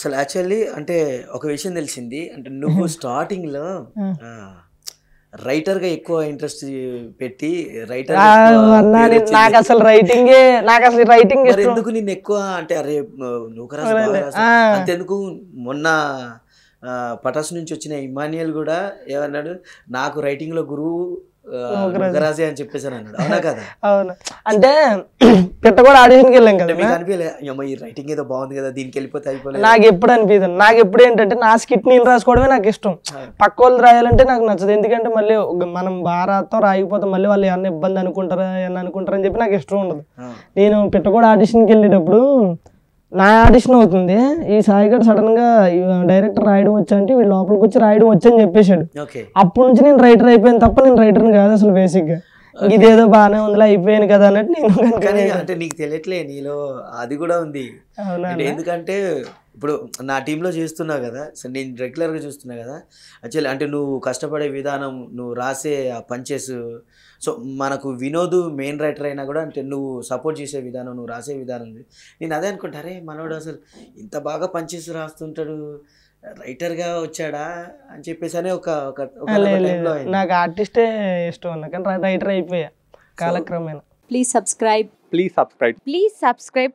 అసలు యాక్చువల్లీ అంటే ఒక విషయం తెలిసింది అంటే నువ్వు స్టార్టింగ్లో రైటర్గా ఎక్కువ ఇంట్రెస్ట్ పెట్టి రైటర్ నాకు అసలు రైటింగ్ నాకు అసలు రైటింగ్ ఎందుకు నేను ఎక్కువ అంటే అరే నువ్వు అంతెందుకు మొన్న పటాస్ నుంచి వచ్చిన ఇమానియల్ కూడా ఏమన్నాడు నాకు రైటింగ్లో గురువు అని చెప్పేసాను అవునా కదా అవును అంటే పిట్ట కూడా ఆడిషన్కి వెళ్ళాం కదా మీకు అనిపించలేదు ఈ రైటింగ్ ఏదో బాగుంది కదా దీనికి వెళ్ళిపోతే అయిపోలేదు నాకు ఎప్పుడు అనిపించదు నాకు ఎప్పుడు ఏంటంటే నా స్కిట్ నేను రాసుకోవడమే నాకు ఇష్టం పక్క వాళ్ళు రాయాలంటే నాకు నచ్చదు ఎందుకంటే మళ్ళీ మనం బాగా రాస్తాం మళ్ళీ వాళ్ళు ఏమన్నా ఇబ్బంది అనుకుంటారా ఏమన్నా అనుకుంటారని చెప్పి నాకు ఇష్టం ఉండదు నేను పిట్ట కూడా ఆడిషన్కి వెళ్ళేటప్పుడు నా ఆడిషన్ అవుతుంది ఈ సాయి గారు సడన్ గా డైరెక్టర్ రాయడం వచ్చాంటే వీడు లోపలికి వచ్చి రాయడం వచ్చని చెప్పేశాడు అప్పటి నుంచి నేను రైటర్ అయిపోయాను తప్ప నేను రైటర్ కాదు అసలు బేసిక్ గా ఇదేదో బాగానే ఉందిలా అయిపోయాను కదా అన్నట్టు నేను అంటే నీకు తెలియట్లే నీలో అది కూడా ఉంది ఎందుకంటే ఇప్పుడు నా టీంలో చేస్తున్నావు కదా సో నేను రెగ్యులర్గా చూస్తున్నా కదా యాక్చువల్లీ అంటే నువ్వు కష్టపడే విధానం నువ్వు రాసే ఆ పంచెస్ సో మనకు వినోదు మెయిన్ రైటర్ అయినా కూడా అంటే నువ్వు సపోర్ట్ చేసే విధానం నువ్వు రాసే విధానం నేను అదే అనుకుంటారే మనోడు అసలు ఇంత బాగా పంచెస్ రాస్తుంటాడు రైటర్గా వచ్చాడా అని చెప్పేసి అనే ఒక నాకు ఆర్టిస్టే ఇష్టం కానీ రైటర్ అయిపోయా కాలక్రమేణా please subscribe please subscribe please subscribe